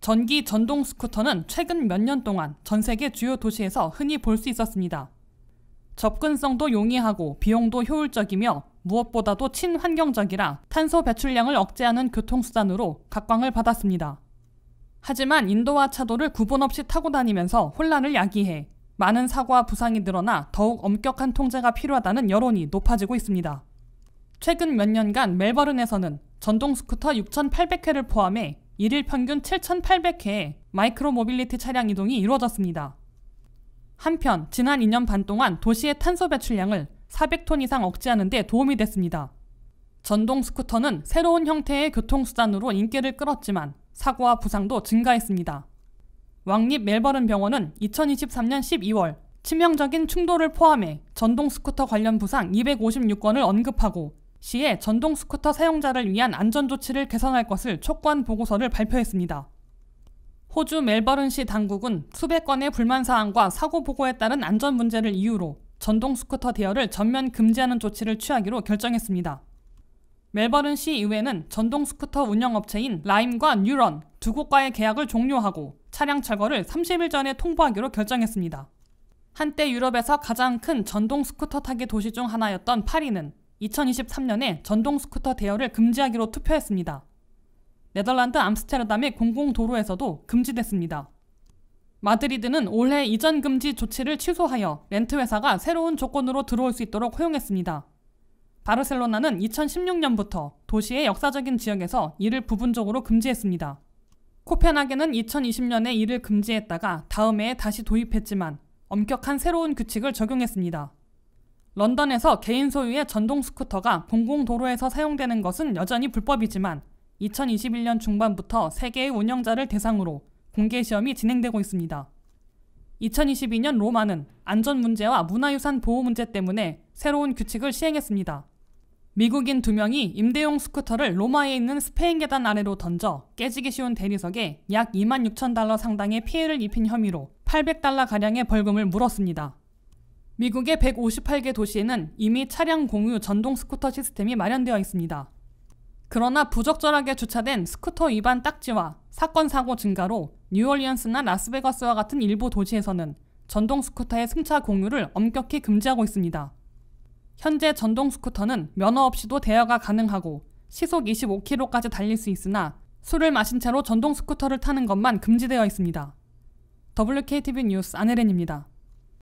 전기 전동 스쿠터는 최근 몇 년 동안 전 세계 주요 도시에서 흔히 볼 수 있었습니다. 접근성도 용이하고 비용도 효율적이며 무엇보다도 친환경적이라 탄소 배출량을 억제하는 교통수단으로 각광을 받았습니다. 하지만 인도와 차도를 구분 없이 타고 다니면서 혼란을 야기해 많은 사고와 부상이 늘어나 더욱 엄격한 통제가 필요하다는 여론이 높아지고 있습니다. 최근 몇 년간 멜버른에서는 전동 스쿠터 6,800회를 포함해 1일 평균 7,800회 마이크로 모빌리티 차량 이동이 이루어졌습니다. 한편 지난 2년 반 동안 도시의 탄소 배출량을 400톤 이상 억제하는 데 도움이 됐습니다. 전동 스쿠터는 새로운 형태의 교통수단으로 인기를 끌었지만 사고와 부상도 증가했습니다. 왕립 멜버른 병원은 2023년 12월 치명적인 충돌을 포함해 전동 스쿠터 관련 부상 256건을 언급하고 시에 전동 스쿠터 사용자를 위한 안전 조치를 개선할 것을 촉구한 보고서를 발표했습니다. 호주 멜버른시 당국은 수백 건의 불만 사항과 사고 보고에 따른 안전 문제를 이유로 전동 스쿠터 대여를 전면 금지하는 조치를 취하기로 결정했습니다. 멜버른시 의회는 전동 스쿠터 운영업체인 라임과 뉴런 두 곳과의 계약을 종료하고 차량 철거를 30일 전에 통보하기로 결정했습니다. 한때 유럽에서 가장 큰 전동 스쿠터 타기 도시 중 하나였던 파리는 2023년에 전동 스쿠터 대여를 금지하기로 투표했습니다. 네덜란드 암스테르담의 공공도로에서도 금지됐습니다. 마드리드는 올해 이전 금지 조치를 취소하여 렌트회사가 새로운 조건으로 들어올 수 있도록 허용했습니다. 바르셀로나는 2016년부터 도시의 역사적인 지역에서 이를 부분적으로 금지했습니다. 코펜하겐은 2020년에 이를 금지했다가 다음 해에 다시 도입했지만 엄격한 새로운 규칙을 적용했습니다. 런던에서 개인 소유의 전동 스쿠터가 공공도로에서 사용되는 것은 여전히 불법이지만 2021년 중반부터 세계의 운영자를 대상으로 공개 시험이 진행되고 있습니다. 2022년 로마는 안전 문제와 문화유산 보호 문제 때문에 새로운 규칙을 시행했습니다. 미국인 두 명이 임대용 스쿠터를 로마에 있는 스페인 계단 아래로 던져 깨지기 쉬운 대리석에 약 2만 6천 달러 상당의 피해를 입힌 혐의로 800달러 가량의 벌금을 물었습니다. 미국의 158개 도시에는 이미 차량 공유 전동 스쿠터 시스템이 마련되어 있습니다. 그러나 부적절하게 주차된 스쿠터 위반 딱지와 사건 사고 증가로 뉴올리언스나 라스베가스와 같은 일부 도시에서는 전동 스쿠터의 승차 공유를 엄격히 금지하고 있습니다. 현재 전동 스쿠터는 면허 없이도 대여가 가능하고 시속 25km까지 달릴 수 있으나 술을 마신 채로 전동 스쿠터를 타는 것만 금지되어 있습니다. WKTV 뉴스 안혜렌입니다.